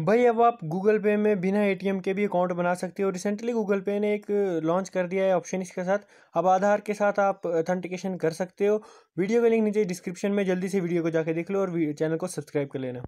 भाई अब आप गूगल पे में बिना एटीएम के भी अकाउंट बना सकते हो रिसेंटली गूगल पे ने एक लॉन्च कर दिया है ऑप्शन इसके साथ अब आधार के साथ आप ऑथेंटिकेशन कर सकते हो वीडियो का लिंक नीचे डिस्क्रिप्शन में जल्दी से वीडियो को जाके देख लो और चैनल को सब्सक्राइब कर लेना